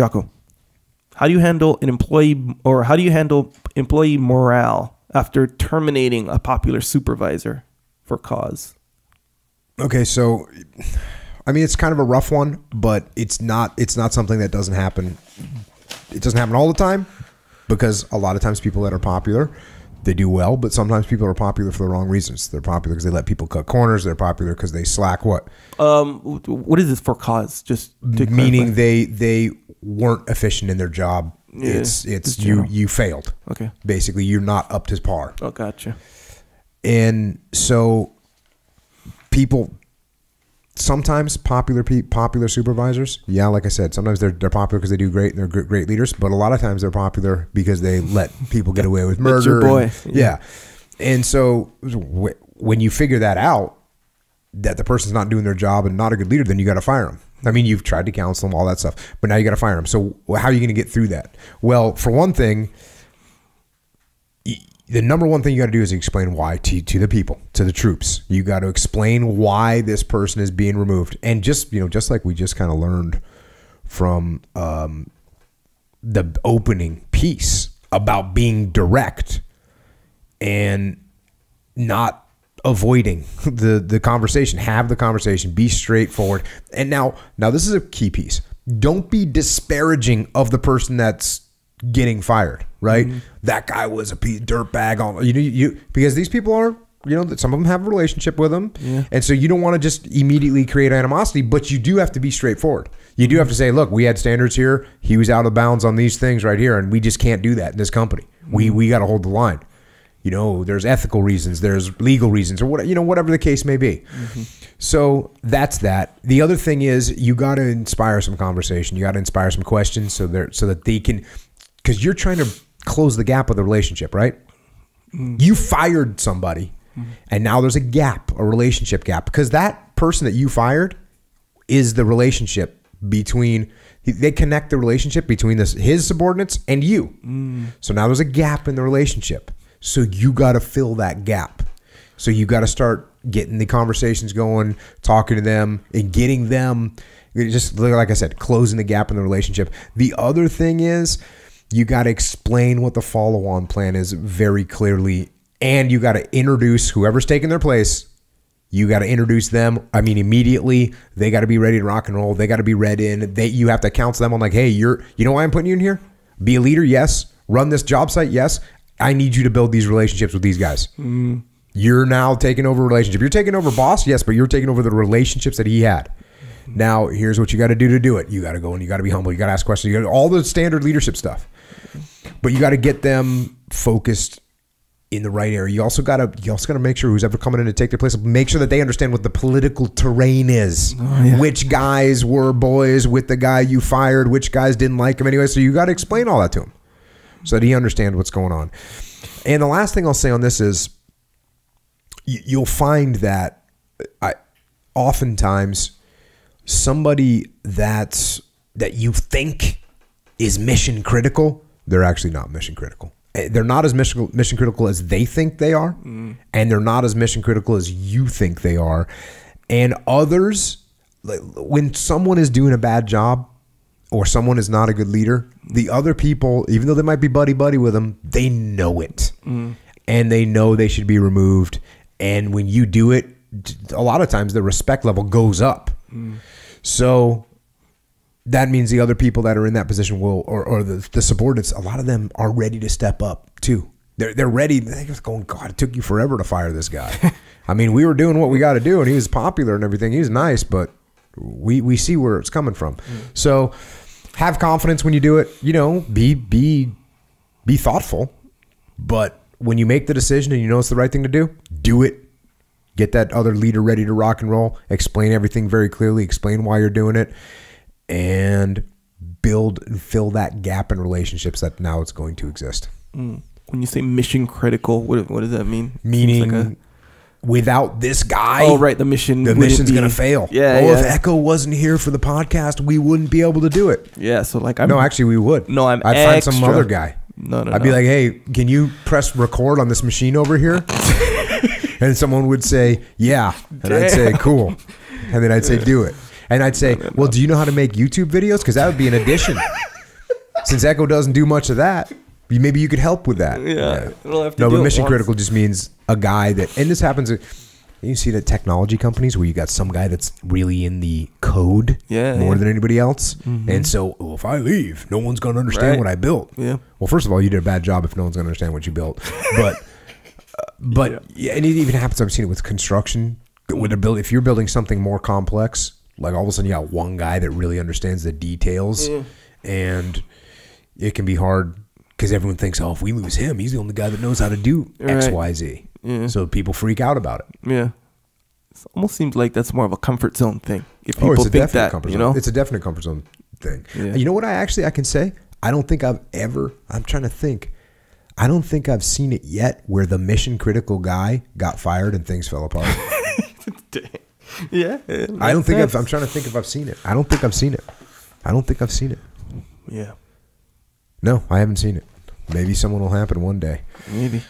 Jocko, how do you handle an employee or how do you handle employee morale after terminating a popular supervisor for cause? Okay, so I mean it's kind of a rough one, but it's not it's not something that doesn't happen. It doesn't happen all the time because a lot of times people that are popular they do well, but sometimes people are popular for the wrong reasons. They're popular because they let people cut corners. They're popular because they slack. What? Um, what is this for cause? Just meaning clarify. they they weren't efficient in their job, yeah, it's it's you you failed. Okay. Basically, you're not up to par. Oh, gotcha. And so, people sometimes popular popular supervisors, yeah, like I said, sometimes they're they're popular because they do great and they're great leaders, but a lot of times they're popular because they let people get away with murder. boy. And, yeah. yeah. And so, when you figure that out, that the person's not doing their job and not a good leader, then you got to fire them. I mean, you've tried to counsel them, all that stuff, but now you got to fire them. So how are you going to get through that? Well, for one thing, the number one thing you got to do is explain why to, to the people, to the troops. You got to explain why this person is being removed, and just you know, just like we just kind of learned from um, the opening piece about being direct and not avoiding the the conversation have the conversation be straightforward and now now this is a key piece don't be disparaging of the person that's getting fired right mm -hmm. that guy was a dirt bag on you know you because these people are you know that some of them have a relationship with them yeah. and so you don't want to just immediately create animosity but you do have to be straightforward you do mm-hmm. have to say look we had standards here he was out of bounds on these things right here and we just can't do that in this company we mm-hmm. we got to hold the line you know, there's ethical reasons, there's legal reasons, or what you know, whatever the case may be. Mm-hmm. So that's that. The other thing is you got to inspire some conversation. You got to inspire some questions so that so that they can, because you're trying to close the gap of the relationship, right? Mm-hmm. You fired somebody, mm-hmm. and now there's a gap, a relationship gap, because that person that you fired is the relationship between they connect the relationship between this his subordinates and you. Mm. So now there's a gap in the relationship. So you got to fill that gap. So you got to start getting the conversations going, talking to them, and getting them just like I said, closing the gap in the relationship. The other thing is you got to explain what the follow on plan is very clearly, and you got to introduce whoever's taking their place. You got to introduce them. I mean, immediately they got to be ready to rock and roll. They got to be read in. They you have to counsel them on like, hey, you're you know why I'm putting you in here? Be a leader, yes. Run this job site, yes. I need you to build these relationships with these guys. Mm. You're now taking over relationship. You're taking over boss, yes, but you're taking over the relationships that he had. Now, here's what you got to do to do it. You got to go and you got to be humble. You got to ask questions. You got all the standard leadership stuff, but you got to get them focused in the right area. You also got to you also got to make sure who's ever coming in to take their place, make sure that they understand what the political terrain is. Oh, yeah. Which guys were boys with the guy you fired, which guys didn't like him anyway. So you got to explain all that to them so that he understands what's going on. And the last thing I'll say on this is you'll find that uh, I oftentimes somebody that's that you think is mission critical, they're actually not mission critical. Eh, they're not as mission, mission critical as they think they are, mm. and they're not as mission critical as you think they are. And others, when someone is doing a bad job, or someone is not a good leader, the other people, even though they might be buddy buddy with them, they know it. Mm. And they know they should be removed. And when you do it, a lot of times the respect level goes up. Mm. So that means the other people that are in that position will, or, or the, the subordinates, a lot of them are ready to step up too. They're, they're ready. They're just going, God, it took you forever to fire this guy. I mean, we were doing what we got to do, and he was popular and everything. He was nice, but we we see where it's coming from. Mm. So have confidence when you do it. You know, be be be thoughtful, but when you make the decision and you know it's the right thing to do, do it. Get that other leader ready to rock and roll. Explain everything very clearly. Explain why you're doing it, and build and fill that gap in relationships that now it's going to exist. Mm. When you say mission critical, what what does that mean? Meaning without this guy, oh right, the mission, the mission's be, gonna fail. Yeah, oh, yeah. if Echo wasn't here for the podcast, we wouldn't be able to do it. Yeah, so like, I'm, no, actually, we would. No, I'm. I'd extra. find some other guy. No, no. I'd no. be like, hey, can you press record on this machine over here? and someone would say, yeah, and Damn. I'd say, cool, and then I'd say, do it, and I'd say, no, no, well, do you know how to make YouTube videos? Because that would be an addition. Since Echo doesn't do much of that, Maybe you could help with that. Yeah, yeah. no, but mission critical just means a guy that, and this happens. you see that technology companies where you got some guy that's really in the code yeah, more yeah. than anybody else. Mm -hmm. And so, well, if I leave, no one's going to understand right. what I built. Yeah. Well, first of all, you did a bad job if no one's going to understand what you built. But, uh, but, yeah. yeah. and it even happens. I've seen it with construction. With a build, if you're building something more complex, like all of a sudden you got one guy that really understands the details, and it can be hard because everyone thinks, oh, if we lose him, he's the only guy that knows how to do X, right. Y, Z. Yeah. So people freak out about it. Yeah. It almost seems like that's more of a comfort zone thing. If people oh, it's a think definite that, comfort zone. you know, it's a definite comfort zone thing. Yeah. You know what? I actually I can say I don't think I've ever. I'm trying to think. I don't think I've seen it yet where the mission critical guy got fired and things fell apart. yeah. I don't think I've, I'm trying to think if I've seen it. I don't think I've seen it. I don't think I've seen it. Yeah. No, I haven't seen it. Maybe someone will happen one day. Maybe.